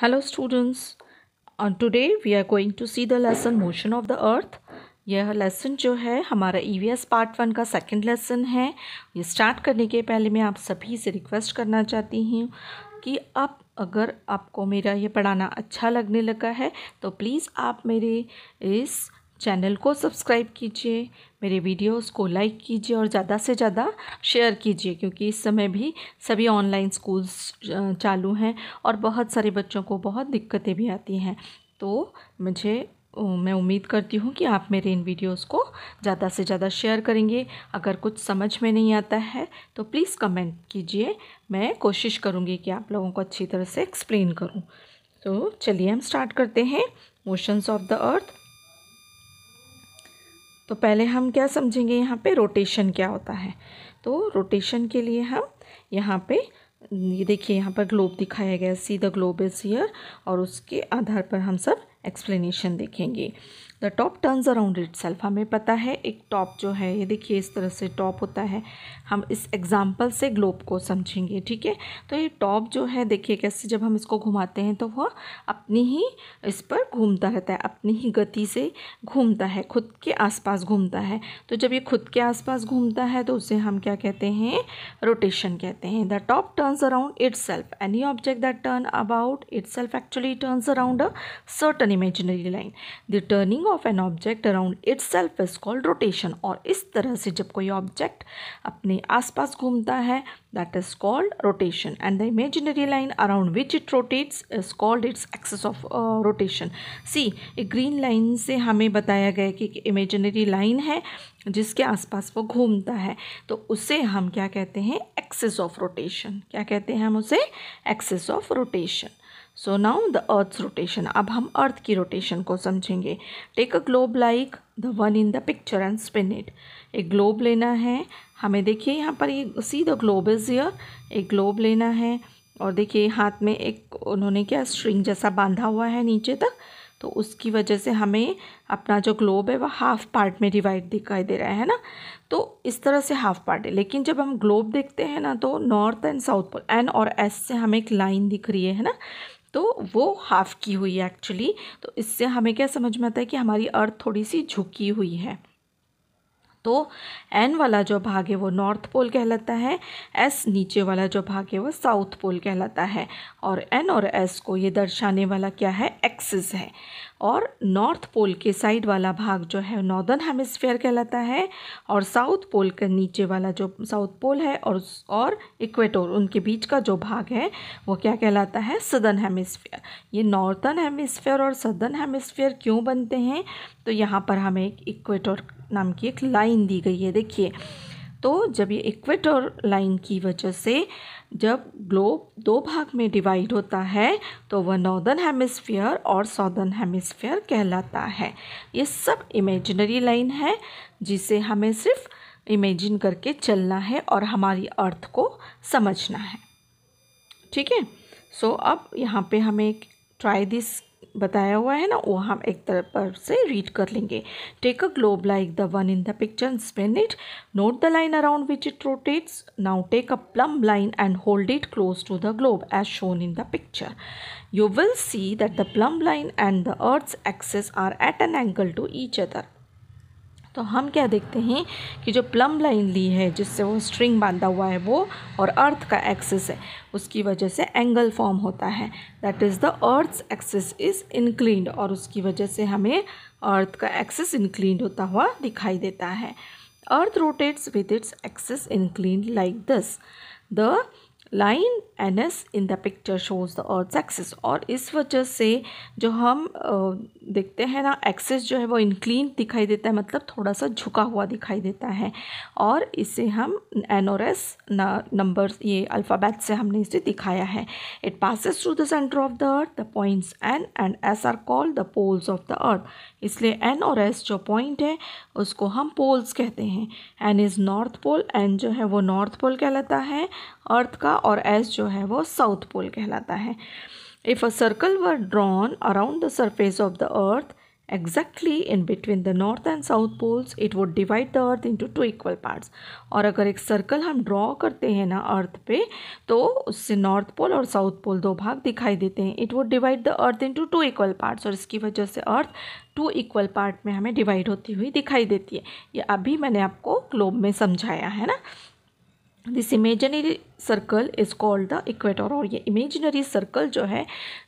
Hello students on we are going to see the lesson motion of the earth यह lesson जो है हमारा E part one का second lesson है ये स्टार्ट करने के पहले मैं आप सभी से रिक्वेस्ट करना चाहती हूँ कि आप अगर आपको मेरा ये पढ़ाना अच्छा लगने लगा है तो प्लीज़ आप मेरे इस चैनल को सब्सक्राइब कीजिए मेरे वीडियोस को लाइक कीजिए और ज़्यादा से ज़्यादा शेयर कीजिए क्योंकि इस समय भी सभी ऑनलाइन स्कूल्स चालू हैं और बहुत सारे बच्चों को बहुत दिक्कतें भी आती हैं तो मुझे मैं उम्मीद करती हूँ कि आप मेरे इन वीडियोस को ज़्यादा से ज़्यादा शेयर करेंगे अगर कुछ समझ में नहीं आता है तो प्लीज़ कमेंट कीजिए मैं कोशिश करूँगी कि आप लोगों को अच्छी तरह से एक्सप्लेन करूँ तो चलिए हम स्टार्ट करते हैं मोशंस ऑफ द अर्थ तो पहले हम क्या समझेंगे यहाँ पे रोटेशन क्या होता है तो रोटेशन के लिए हम यहाँ पे ये देखिए यहाँ पर ग्लोब दिखाया गया see the globe is here और उसके आधार पर हम सब एक्सप्लेनेशन देखेंगे the top turns around itself हमें पता है एक टॉप जो है ये देखिए इस तरह से टॉप होता है हम इस एग्ज़ाम्पल से ग्लोब को समझेंगे ठीक है तो ये टॉप जो है देखिए कैसे जब हम इसको घुमाते हैं तो वह अपनी ही इस पर घूमता रहता है अपनी ही गति से घूमता है खुद के आसपास घूमता है तो जब ये खुद के आसपास घूमता है तो उसे हम क्या कहते हैं रोटेशन कहते हैं the top turns around itself any object that turn about itself actually turns around a certain imaginary line the turning of an object around itself is called rotation और इस तरह से जब कोई object अपने आसपास घूमता है that is called rotation and the imaginary line around which it rotates is called its axis of rotation see एक ग्रीन लाइन से हमें बताया गया कि इमेजिनरी लाइन है जिसके आसपास वो घूमता है तो उसे हम क्या कहते हैं एक्सेस ऑफ रोटेशन क्या कहते हैं हम उसे axis of rotation so now the earth rotation अब हम अर्थ की रोटेशन को समझेंगे take a globe like the one in the picture and spin it एक ग्लोब लेना है हमें देखिए यहाँ पर ये see the globe is here एक ग्लोब लेना है और देखिए हाथ में एक उन्होंने क्या स्ट्रिंग जैसा बांधा हुआ है नीचे तक तो उसकी वजह से हमें अपना जो ग्लोब है वह हाफ़ पार्ट में डिवाइड दिखाई दे रहा है ना तो इस तरह से हाफ पार्ट है लेकिन जब हम ग्लोब देखते हैं ना तो north and south pole N और एस से हमें एक लाइन दिख रही है ना तो वो हाफ़ की हुई है एक्चुअली तो इससे हमें क्या समझ में आता है कि हमारी अर्थ थोड़ी सी झुकी हुई है तो एन वाला जो भाग है वो नॉर्थ पोल कहलाता है एस नीचे वाला जो भाग है वो साउथ पोल कहलाता है और एन और एस को ये दर्शाने वाला क्या है एक्सिस है और नॉर्थ पोल के साइड वाला भाग जो है नॉर्दर्न हेमिस्फेयर कहलाता है और साउथ पोल के नीचे वाला जो साउथ पोल है और और इक्वेटोर उनके बीच का जो भाग है वो क्या कहलाता है सदर्न हेमिस्फेयर ये नॉर्थर्न हेमिस्फेयर और सदर्न हेमिस्फेयर क्यों बनते हैं तो यहाँ पर हमें एक इक्वेटोर नाम की एक लाइन दी गई है देखिए तो जब ये इक्वेटर लाइन की वजह से जब ग्लोब दो भाग में डिवाइड होता है तो वह नॉर्दर्न हेमिस्फीयर और सॉदर्न हेमिस्फीयर कहलाता है ये सब इमेजिनरी लाइन है जिसे हमें सिर्फ इमेजिन करके चलना है और हमारी अर्थ को समझना है ठीक है सो अब यहाँ पे हमें ट्राई दिस बताया हुआ है ना वो हम एक तरफ पर से रीड कर लेंगे take a globe like the one in the picture spin it note the line around which it rotates now take a plumb line and hold it close to the globe as shown in the picture you will see that the plumb line and the earth's axis are at an angle to each other तो हम क्या देखते हैं कि जो plum line ली है जिससे वो स्ट्रिंग बांधा हुआ है वो और अर्थ का एक्सिस है उसकी वजह से एंगल फॉर्म होता है that is the earth axis is inclined और उसकी वजह से हमें अर्थ का एक्सिस इंक्लीन्ड होता हुआ दिखाई देता है earth rotates with its axis inclined like this the line N S in the picture shows the earth axis और इस वजह से जो हम देखते हैं ना एक्सिस जो है वो इनक्लीन दिखाई देता है मतलब थोड़ा सा झुका हुआ दिखाई देता है और इसे हम एनोरस नंबर ये अल्फ़ाबैट से हमने इसे दिखाया है it passes through the centre of the earth the points N and S are called the poles of the earth इसलिए एन और एस जो पॉइंट है उसको हम पोल्स कहते हैं N is north pole N जो है वो नॉर्थ पोल कहलाता है अर्थ का का और एस जो है वो साउथ पोल कहलाता है if a circle were drawn around the surface of the earth exactly in between the north and south poles it would divide the earth into two equal parts और अगर एक circle हम draw करते हैं ना अर्थ पे तो उससे नॉर्थ पोल और साउथ पोल दो भाग दिखाई देते हैं it would divide the earth into two equal parts और इसकी वजह से अर्थ टू इक्वल पार्ट में हमें डिवाइड होती हुई दिखाई देती है ये अभी मैंने आपको ग्लोब में समझाया है ना this imaginary circle is called the equator और ये इमेजनरी सर्कल जो है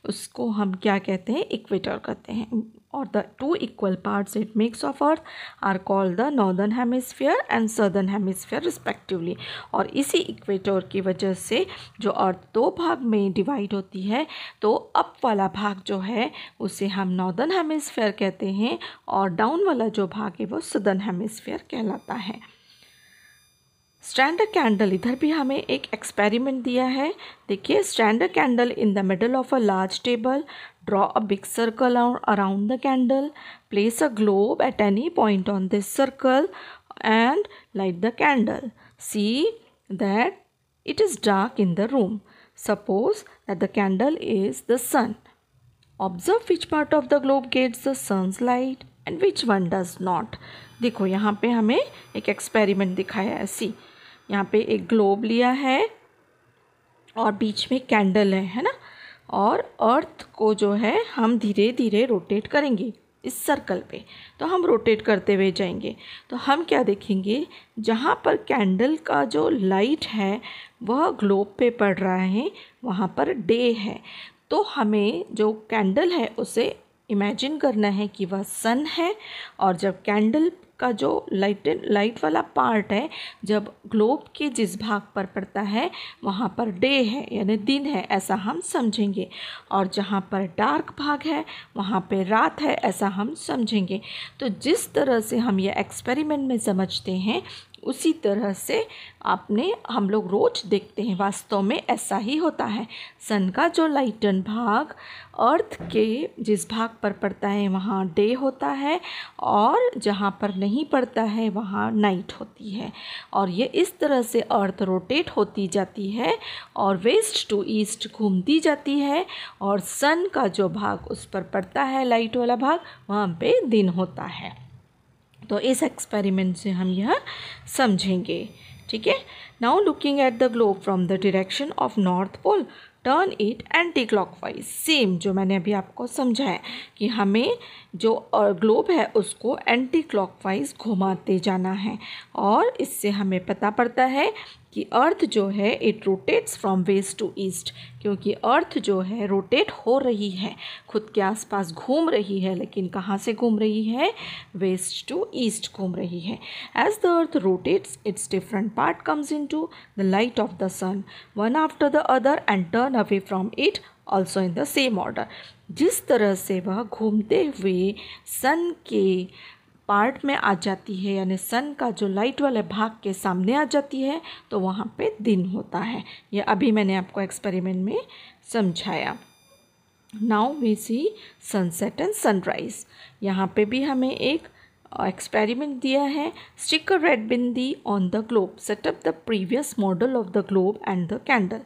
उसको हम क्या कहते हैं इक्वेटर कहते हैं और the two equal parts it makes of earth are called the northern hemisphere and southern hemisphere respectively और इसी इक्वेटर की वजह से जो अर्थ दो भाग में डिवाइड होती है तो अप वाला भाग जो है उसे हम नॉर्दर्न हेमिसफेयर कहते हैं और डाउन वाला जो भाग है वो सदर्न हेमिसफेयर कहलाता है स्टैंडर्ड कैंडल इधर भी हमें एक एक्सपेरिमेंट दिया है देखिए standard candle in the middle of a large table draw a big circle around the candle place a globe at any point on this circle and light the candle see that it is dark in the room suppose that the candle is the sun observe which part of the globe gets the sun's light and which one does not देखो यहाँ पे हमें एक experiment दिखाया है सी यहाँ पे एक ग्लोब लिया है और बीच में कैंडल है है ना और अर्थ को जो है हम धीरे धीरे रोटेट करेंगे इस सर्कल पे तो हम रोटेट करते हुए जाएंगे तो हम क्या देखेंगे जहाँ पर कैंडल का जो लाइट है वह ग्लोब पे पड़ रहा है वहाँ पर डे है तो हमें जो कैंडल है उसे इमेजिन करना है कि वह सन है और जब कैंडल का जो लाइट लाइट वाला पार्ट है जब ग्लोब के जिस भाग पर पड़ता है वहाँ पर डे है यानी दिन है ऐसा हम समझेंगे और जहाँ पर डार्क भाग है वहाँ पे रात है ऐसा हम समझेंगे तो जिस तरह से हम ये एक्सपेरिमेंट में समझते हैं उसी तरह से आपने हम लोग रोज देखते हैं वास्तव में ऐसा ही होता है सन का जो लाइटन भाग अर्थ के जिस भाग पर पड़ता है वहाँ डे होता है और जहाँ पर नहीं पड़ता है वहाँ नाइट होती है और ये इस तरह से अर्थ रोटेट होती जाती है और वेस्ट टू ईस्ट घूमती जाती है और सन का जो भाग उस पर पड़ता है लाइट वाला भाग वहाँ पे दिन होता है तो इस एक्सपेरिमेंट से हम यह समझेंगे ठीक है now looking at the globe from the direction of north pole turn it anti clock same जो मैंने अभी आपको समझाया कि हमें जो ग्लोब है उसको एंटी क्लॉकवाइज घुमाते जाना है और इससे हमें पता पड़ता है कि अर्थ जो है it rotates from west to east क्योंकि अर्थ जो है रोटेट हो रही है खुद के आसपास घूम रही है लेकिन कहाँ से घूम रही है वेस्ट टू ईस्ट घूम रही है as the earth rotates its different part comes into the light of the sun one after the other and turn away from it also in the same order जिस तरह से वह घूमते हुए सन के पार्ट में आ जाती है यानी सन का जो लाइट वाले भाग के सामने आ जाती है तो वहाँ पे दिन होता है ये अभी मैंने आपको एक्सपेरिमेंट में समझाया now we see sunset and sunrise यहाँ पे भी हमें एक एक्सपेरिमेंट दिया है stick red bindi on the globe set up the previous model of the globe and the candle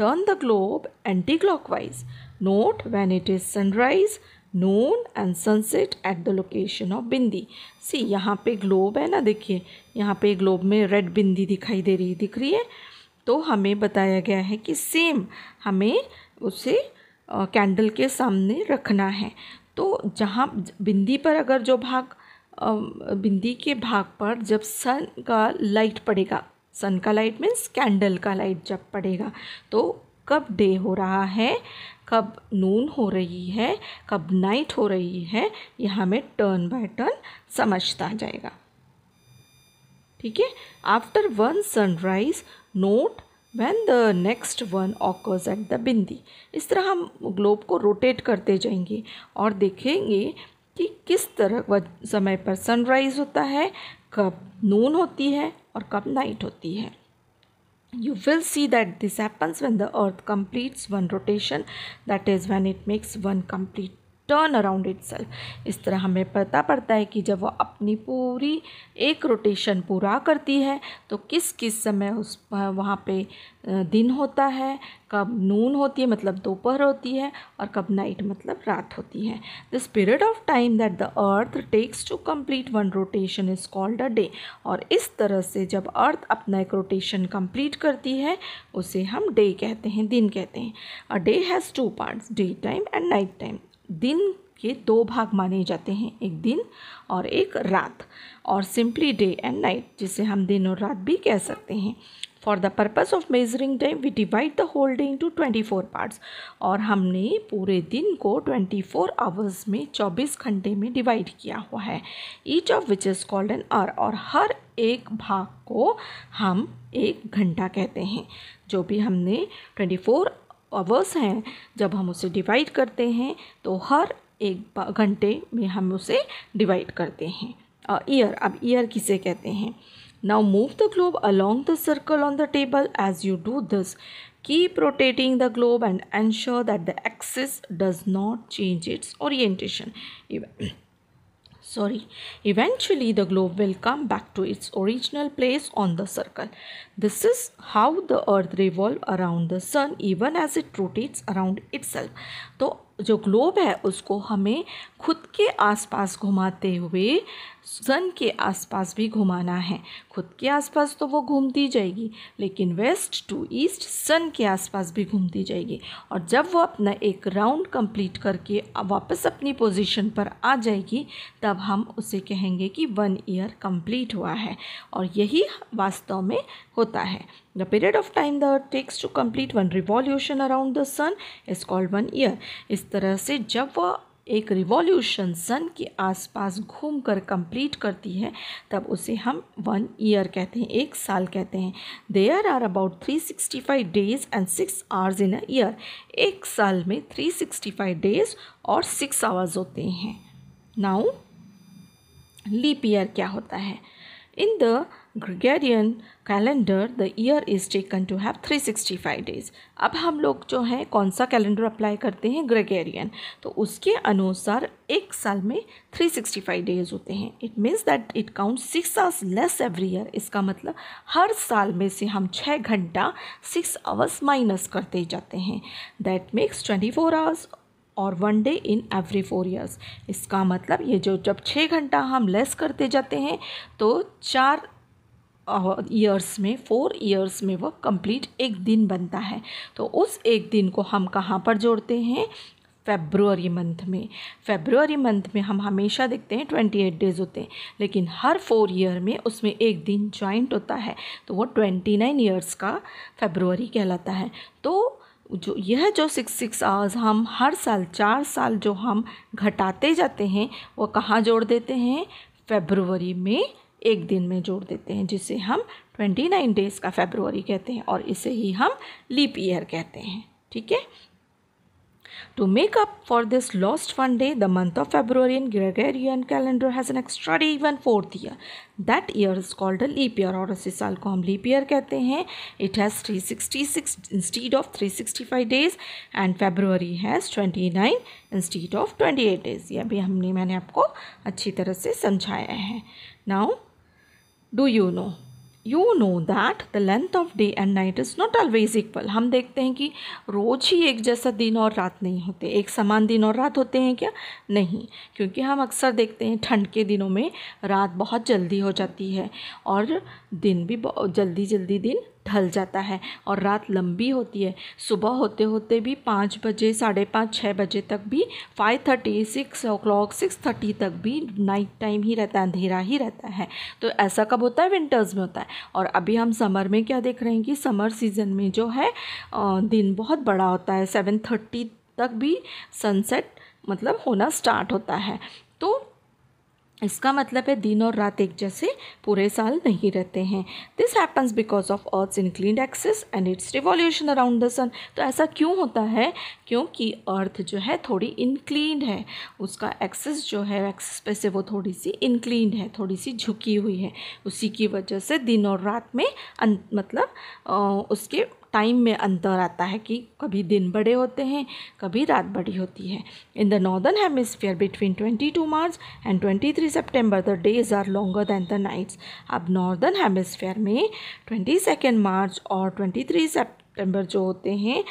Turn the globe anti-clockwise. Note when it is sunrise, noon and sunset at the location of bindi. See यहाँ पे globe है ना देखिए यहाँ पे globe में red bindi दिखाई दे रही दिख रही है तो हमें बताया गया है कि same हमें उसे कैंडल के सामने रखना है तो जहाँ बिंदी पर अगर जो भाग बिंदी के भाग पर जब सन का लाइट पड़ेगा सन का लाइट मीन्स कैंडल का लाइट जब पड़ेगा तो कब डे हो रहा है कब नून हो रही है कब नाइट हो रही है यह हमें टर्न बाय टर्न समझता जाएगा ठीक है after one sunrise note when the next one occurs at the bindi इस तरह हम ग्लोब को रोटेट करते जाएंगे और देखेंगे कि किस तरह समय पर सनराइज़ होता है कब नून होती है और कब नाइट होती है you will see that this happens when the earth completes one rotation that is when it makes one complete turn around it इस तरह हमें पता पड़ता है कि जब वो अपनी पूरी एक रोटेशन पूरा करती है तो किस किस समय उस वहाँ पे दिन होता है कब नून होती है मतलब दोपहर होती है और कब नाइट मतलब रात होती है this period of time that the earth takes to complete one rotation is called a day और इस तरह से जब अर्थ अपना एक रोटेशन कम्प्लीट करती है उसे हम डे कहते हैं दिन कहते हैं a day has two parts day time and night time दिन के दो भाग माने जाते हैं एक दिन और एक रात और सिंपली डे एंड नाइट जिसे हम दिन और रात भी कह सकते हैं for the purpose of measuring time we divide the whole day into twenty four parts और हमने पूरे दिन को ट्वेंटी फोर आवर्स में चौबीस घंटे में डिवाइड किया हुआ है each of which is called an hour और हर एक भाग को हम एक घंटा कहते हैं जो भी हमने ट्वेंटी फोर आवर्स हैं जब हम उसे डिवाइड करते हैं तो हर एक घंटे में हम उसे डिवाइड करते हैं ईयर अब ईयर किसे कहते हैं now move the globe along the circle on the table as you do this keep rotating the globe and ensure that the axis does not change its orientation sorry. Eventually the globe will come back to its original place on the circle. This is how the earth revolves around the sun even as it rotates around itself. So जो globe है उसको हमें खुद के आसपास घुमाते हुए सन के आसपास भी घुमाना है खुद के आसपास तो वो घूमती जाएगी लेकिन वेस्ट टू ईस्ट सन के आसपास भी घूमती जाएगी और जब वो अपना एक राउंड कंप्लीट करके वापस अपनी पोजीशन पर आ जाएगी तब हम उसे कहेंगे कि वन ईयर कंप्लीट हुआ है और यही वास्तव में होता है The period of time that it takes to complete one revolution around the sun is called one year. इस तरह से जब वह एक रिवॉल्यूशन सन के आसपास घूमकर कंप्लीट करती है तब उसे हम वन ईयर कहते हैं एक साल कहते हैं there are about three sixty five days and six hours in a year एक साल में थ्री सिक्सटी फाइव डेज और सिक्स आवर्स होते हैं नाउ लीप ईयर क्या होता है in the Gregorian calendar the year is taken to have 365 days अब हम लोग जो है कौन सा कैलेंडर अप्लाई करते हैं ग्रेगेरियन तो उसके अनुसार एक साल में 365 डेज़ होते हैं it means that it count six hours less every year इसका मतलब हर साल में से हम छः घंटा सिक्स आवर्स माइनस करते जाते हैं that makes twenty four hours और one day in every four years इसका मतलब ये जो जब छः घंटा हम लेस करते जाते हैं तो चार ईयर्स में फोर ईयर्स में वो कंप्लीट एक दिन बनता है तो उस एक दिन को हम कहाँ पर जोड़ते हैं फेब्रुअरी मंथ में फेब्रुअरी मंथ में हम हमेशा देखते हैं ट्वेंटी एट डेज़ होते हैं लेकिन हर फोर ईयर में उसमें एक दिन जॉइंट होता है तो वो ट्वेंटी नाइन ईयर्स का फेब्रुअरी कहलाता है तो जो यह जो सिक्स सिक्स आवर्स हम हर साल चार साल जो हम घटाते जाते हैं वो कहाँ जोड़ देते हैं फेब्रुवरी में एक दिन में जोड़ देते हैं जिसे हम ट्वेंटी नाइन डेज़ का फेब्रुवरी कहते हैं और इसे ही हम लीप ईयर कहते हैं ठीक है to make up for this lost one day the month of February in Gregorian calendar has an extra day even fourth year that year is called a leap year और इसी साल को हम leap year कहते हैं it has three sixty six instead of three sixty five days and February has twenty nine instead of twenty eight days ये भी हमने मैंने आपको अच्छी तरह से समझाया है now do you know you know that the length of day and night is not always equal हम देखते हैं कि रोज़ ही एक जैसा दिन और रात नहीं होते एक समान दिन और रात होते हैं क्या नहीं क्योंकि हम अक्सर देखते हैं ठंड के दिनों में रात बहुत जल्दी हो जाती है और दिन भी जल्दी जल्दी दिन ढल जाता है और रात लंबी होती है सुबह होते होते भी पाँच बजे साढ़े पाँच छः बजे तक भी five thirty six o'clock six thirty तक भी नाइट टाइम ही रहता है अंधेरा ही रहता है तो ऐसा कब होता है विंटर्स में होता है और अभी हम समर में क्या देख रहे हैं कि समर सीज़न में जो है दिन बहुत बड़ा होता है सेवन थर्टी तक भी सनसेट मतलब होना स्टार्ट होता है तो इसका मतलब है दिन और रात एक जैसे पूरे साल नहीं रहते हैं this happens because of earth incline axis and its revolution around the sun तो ऐसा क्यों होता है क्योंकि अर्थ जो है थोड़ी इनक्लीन है उसका एक्सिस जो है एक्सिस पे से वो थोड़ी सी इनक्लीन है थोड़ी सी झुकी हुई है उसी की वजह से दिन और रात में मतलब उसके टाइम में अंतर आता है कि कभी दिन बड़े होते हैं कभी रात बड़ी होती है in the northern hemisphere between 22 March and 23 September the days are longer than the nights अब नॉर्दर्न हेमिसफेयर में 22 मार्च और 23 सेप्टेम्बर जो होते हैं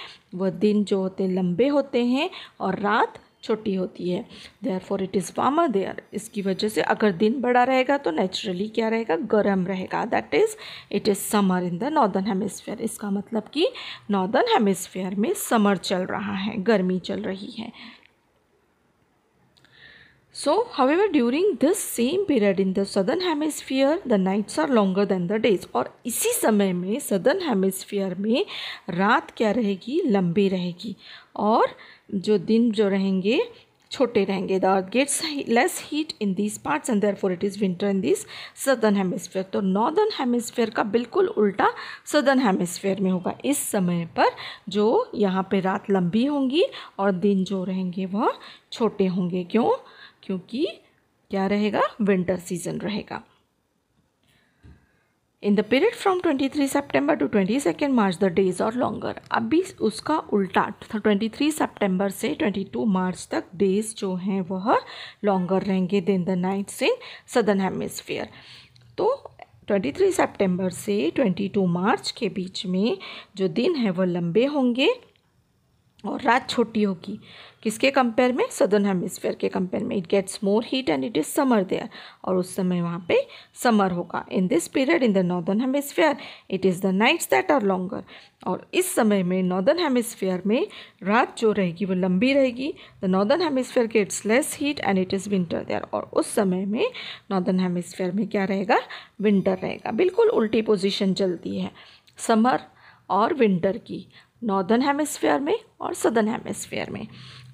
वह दिन जो होते लंबे होते हैं और रात छोटी होती है देयर फॉर इट इज़ वामा देयर इसकी वजह से अगर दिन बड़ा रहेगा तो नेचुरली क्या रहेगा गर्म रहेगा that is it is summer in the northern hemisphere इसका मतलब कि नॉर्दर्न हेमिसफेयर में समर चल रहा है गर्मी चल रही है So, however, during this same period in the southern hemisphere, the nights are longer than the days. और इसी समय में southern hemisphere में रात क्या रहेगी लंबी रहेगी और जो दिन जो रहेंगे छोटे रहेंगे the earth gets less heat in this parts and therefore it is winter in this southern hemisphere तो नॉर्दर्न हेमिसफेयर का बिल्कुल उल्टा सदर्न हेमिसफेयर में होगा इस समय पर जो यहाँ पे रात लंबी होंगी और दिन जो रहेंगे वह छोटे होंगे क्यों क्योंकि क्या रहेगा विंटर सीजन रहेगा in the period from 23 September to twenty second March the days are longer अभी उसका उल्टा ट्वेंटी थ्री सेप्टेम्बर से 22 मार्च तक डेज जो हैं वह लॉन्गर रहेंगे than the nights in southern hemisphere तो 23 सितंबर से 22 मार्च के बीच में जो दिन है वह लंबे होंगे और रात छोटी होगी किसके कंपेयर में सदर्न हेमिसफेयर के कंपेयर में it gets more heat and it is summer there और उस समय वहाँ पे समर होगा in this period in the northern hemisphere it is the nights that are longer और इस समय में नॉर्दर्न हेमिसफेयर में रात जो रहेगी वो लंबी रहेगी the northern hemisphere gets less heat and it is winter there और उस समय में नॉर्दर्न हेमिसफेयर में क्या रहेगा विंटर रहेगा बिल्कुल उल्टी पोजिशन चलती है समर और विंटर की नॉर्दर्न हेमिस्फेयर में और सदर्न हेमिस्फेयर में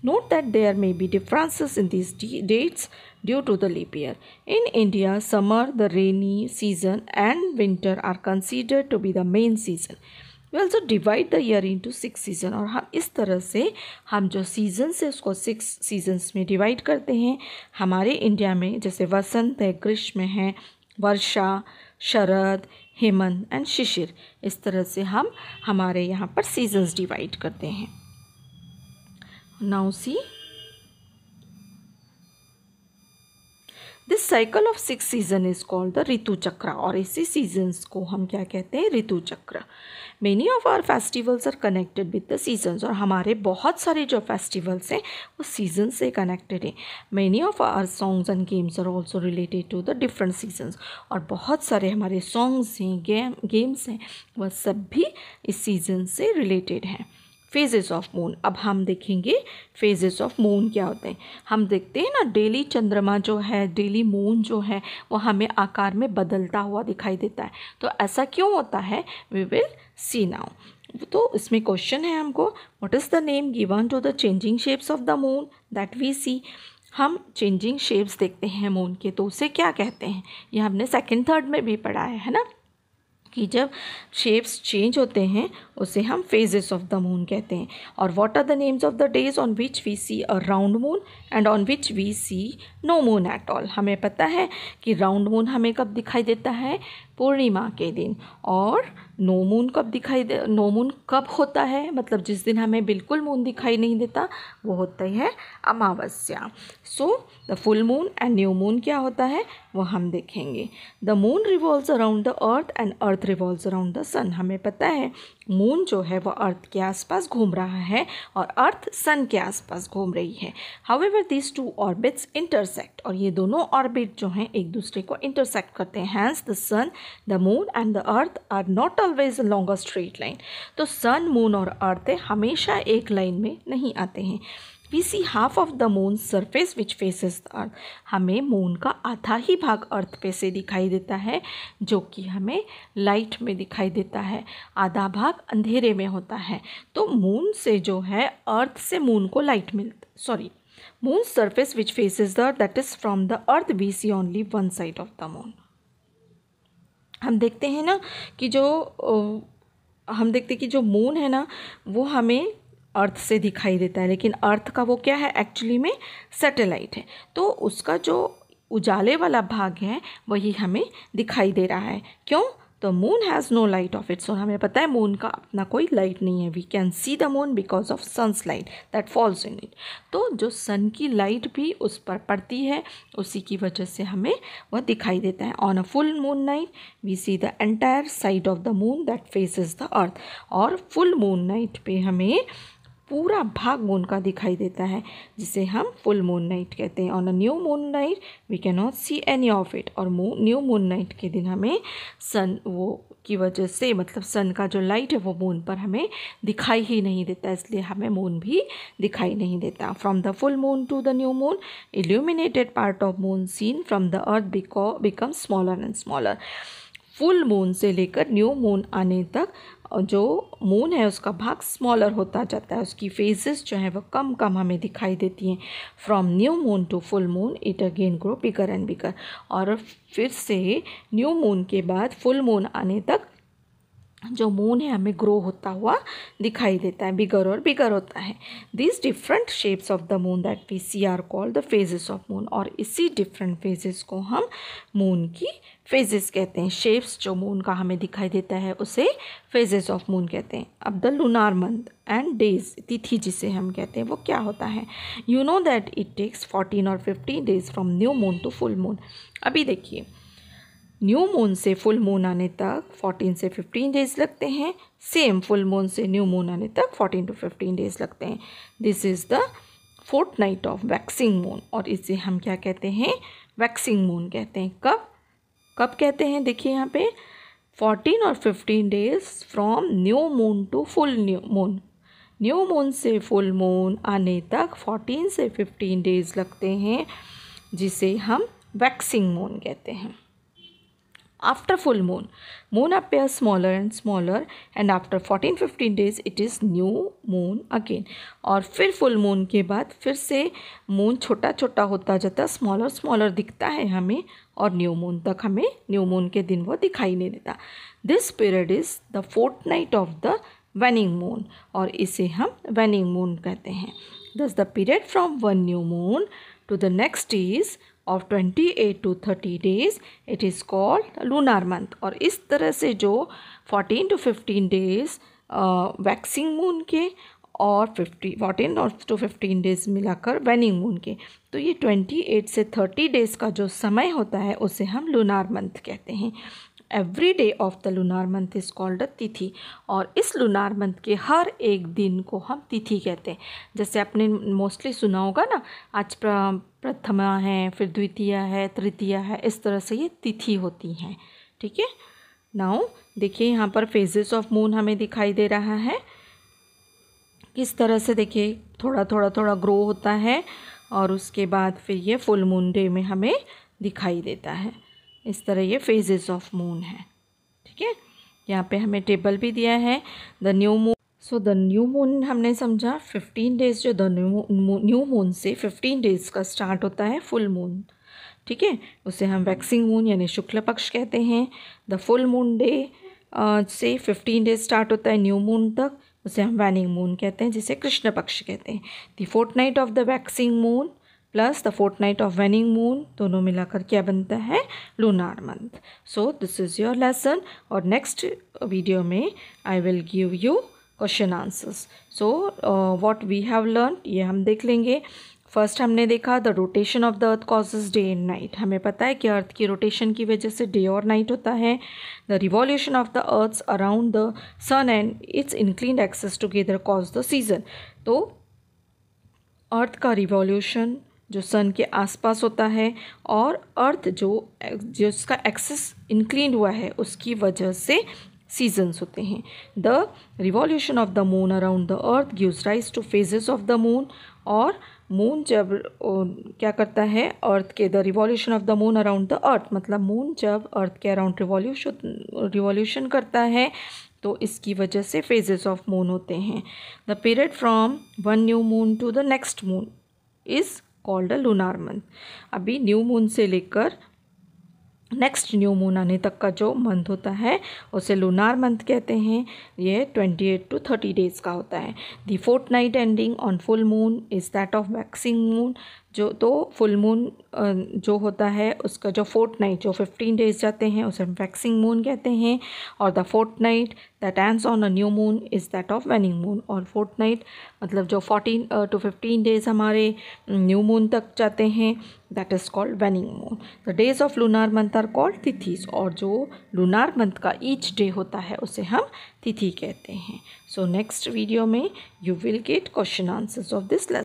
note that there may be differences in this dates due to the leap in India summer the rainy season and winter are considered to be the main season we also divide the year into six season और हम इस तरह से हम जो seasons है उसको six seasons में डिवाइड करते हैं हमारे इंडिया में जैसे वसंत है ग्रीष्म है वर्षा शरद हेमंत एंड शिशिर इस तरह से हम हमारे यहाँ पर सीजन्स डिवाइड करते हैं now see cycle of six season is called the ritu chakra और इसी सीजन्स को हम क्या कहते हैं ऋतु चक्र many of our festivals are connected with the seasons और हमारे बहुत सारे जो फेस्टिवल्स हैं वो सीजन से कनेक्टेड हैं many of our songs and games are also related to the different seasons और बहुत सारे हमारे सॉन्ग्स हैं गेम गेम्स हैं वह सब भी इस सीजन से रिलेटेड हैं फेजेस ऑफ मून अब हम देखेंगे फेजेस ऑफ मून क्या होते हैं हम देखते हैं ना डेली चंद्रमा जो है डेली मून जो है वो हमें आकार में बदलता हुआ दिखाई देता है तो ऐसा क्यों होता है वी विल सी नाउ तो इसमें क्वेश्चन है हमको what is the name given to the changing shapes of the moon that we see हम चेंजिंग शेप्स देखते हैं मून के तो उसे क्या कहते हैं ये हमने सेकेंड थर्ड में भी पढ़ा है है ना कि जब शेप्स चेंज होते हैं उसे हम फेजेस ऑफ द मून कहते हैं और what are the names of the days on which we see a round moon and on which we see no moon at all हमें पता है कि राउंड मून हमें कब दिखाई देता है पूर्णिमा के दिन और नो मून कब दिखाई दे नो मून कब होता है मतलब जिस दिन हमें बिल्कुल मून दिखाई नहीं देता वो होता है अमावस्या so the full moon and new moon क्या होता है वो हम देखेंगे the moon revolves around the earth and earth revolves around the sun हमें पता है मून जो है वह अर्थ के आसपास घूम रहा है और अर्थ सन के आसपास घूम रही है however this two orbits intersect और ये दोनों ऑर्बिट जो हैं एक दूसरे को इंटरसेक्ट करते हैं hence the sun the moon and the earth are not always longer straight line तो सन मून और अर्थ हमेशा एक लाइन में नहीं आते हैं we see half of the moon surface which faces the earth हमें मून का आधा ही भाग अर्थ पे से दिखाई देता है जो कि हमें लाइट में दिखाई देता है आधा भाग अंधेरे में होता है तो मून से जो है अर्थ से मून को लाइट मिलता sorry moon surface which faces the earth that is from the earth we see only one side of the moon हम देखते हैं ना कि जो हम देखते हैं कि जो मून है ना वो हमें अर्थ से दिखाई देता है लेकिन अर्थ का वो क्या है एक्चुअली में सैटेलाइट है तो उसका जो उजाले वाला भाग है वही हमें दिखाई दे रहा है क्यों तो moon has no light of its और हमें पता है मून का अपना कोई लाइट नहीं है we can see the moon because of sun's light that falls in it तो जो सन की लाइट भी उस पर पड़ती है उसी की वजह से हमें वह दिखाई देता है on a full moon night we see the entire side of the moon that faces the earth और फुल मून नाइट पे हमें पूरा भाग मून का दिखाई देता है जिसे हम फुल मून नाइट कहते हैं on a new moon night we can not see any of it और न्यू मून नाइट के दिन हमें सन वो की वजह से मतलब सन का जो लाइट है वो मून पर हमें दिखाई ही नहीं देता इसलिए हमें मून भी दिखाई नहीं देता from the full moon to the new moon illuminated part of moon seen from the earth because become smaller and smaller full moon से लेकर न्यू मून आने तक जो मून है उसका भाग स्मॉलर होता जाता है उसकी फेजेस जो हैं वह कम कम हमें दिखाई देती हैं from new moon to full moon it again grow bigger and bigger और फिर से न्यू मून के बाद फुल मून आने तक जो मून है हमें ग्रो होता हुआ दिखाई देता है बिगर और बिगर होता है this different shapes of the moon that we see are called the phases of moon और इसी डिफरेंट फेजेस को हम मून की फेजेस कहते हैं शेप्स जो मून का हमें दिखाई देता है उसे फेजेस ऑफ मून कहते हैं अब the lunar month and days tithi जिसे हम कहते हैं वो क्या होता है you know that it takes fourteen और fifteen days from new moon to full moon अभी देखिए न्यू मून से फुल मून आने तक 14 से 15 डेज लगते हैं सेम फुल मून से न्यू मून आने तक 14 टू 15 डेज लगते हैं this is the fortnight of waxing moon और इसे हम क्या कहते हैं वैक्सिंग मून कहते हैं कब कब कहते हैं देखिए यहाँ पे 14 और 15 days from new moon to full new moon new moon से फुल मून आने तक 14 से 15 डेज लगते हैं जिसे हम वैक्सिंग मून कहते हैं after full moon moon appears smaller and smaller and after 14 15 days it is new moon again और फिर full moon के बाद फिर से moon छोटा छोटा होता जाता smaller smaller दिखता है हमें और new moon तक हमें new moon के दिन वो दिखाई नहीं देता this period is the fortnight of the waning moon और इसे हम waning moon कहते हैं thus the period from one new moon to the next is of 28 to 30 days it is called lunar month और इस तरह से जो 14 to 15 days वैक्सिंग मून के और 50 फोर्टीन और टू फिफ्टीन डेज मिलाकर वेनिंग मून के तो ये 28 से 30 डेज़ का जो समय होता है उसे हम लूनार मंथ कहते हैं every day of the lunar month is called tithi और इस लूनार मंथ के हर एक दिन को हम तिथि कहते हैं जैसे आपने मोस्टली सुना होगा ना आज प्रथमा है फिर द्वितीय है तृतीय है इस तरह से ये तिथि होती हैं ठीक है नाउ देखिए यहाँ पर फेजेस ऑफ मून हमें दिखाई दे रहा है किस तरह से देखिए थोड़ा थोड़ा थोड़ा ग्रो होता है और उसके बाद फिर ये फुल मून डे में हमें दिखाई देता है इस तरह ये फेजेस ऑफ मून है ठीक है यहाँ पे हमें टेबल भी दिया है the new moon so the new moon हमने समझा फिफ्टीन डेज जो द न्यू मून से फिफ्टीन डेज का स्टार्ट होता है फुल मून ठीक है उसे हम वैक्सिंग मून यानी शुक्ल पक्ष कहते हैं द फुल मून डे से फिफ्टीन डेज स्टार्ट होता है न्यू मून तक उसे हम वैनिंग मून कहते हैं जिसे कृष्ण पक्ष कहते हैं the fortnight of the waxing moon plus the fortnight of waning moon दोनों मिलाकर क्या बनता है lunar month so this is your lesson और नेक्स्ट वीडियो में I will give you question answers so what we have learn ये हम देख लेंगे फर्स्ट हमने देखा the rotation of the earth causes day and night हमें पता है कि अर्थ की रोटेशन की वजह से डे और नाइट होता है the revolution of the earth around the sun and its incline axis together cause the season तो अर्थ का रिवॉल्यूशन जो सन के आसपास होता है और अर्थ जो जिसका एक्सेस इंक्लीन हुआ है उसकी वजह से सीजन्स होते हैं the revolution of the moon around the earth gives rise to phases of the moon और मून जब ओ, क्या करता है अर्थ के the revolution of the moon around the earth मतलब मून जब अर्थ के अराउंड रिवॉल्यूशन रिवॉल्यूशन करता है तो इसकी वजह से फेजेस ऑफ मून होते हैं the period from one new moon to the next moon is called a lunar month अभी न्यू मून से लेकर नेक्स्ट न्यू मून आने तक का जो मंथ होता है उसे लूनार मंथ कहते हैं यह twenty eight to thirty days का होता है the fortnight ending on full moon is that of waxing moon जो तो फुल मून जो होता है उसका जो फोर्थ नाइट जो फिफ्टीन डेज जाते हैं उसे हम वैक्सिंग मून कहते हैं और the fortnight the ends on a new moon is that of waning moon और फोर्थ नाइट मतलब जो फोर्टीन टू फिफ्टीन डेज हमारे न्यू मून तक जाते हैं that is called waning moon the days of lunar month are called tithis और जो lunar month का ईच डे होता है उसे हम तिथि कहते हैं सो नेक्स्ट वीडियो में you will get question answers of this lesson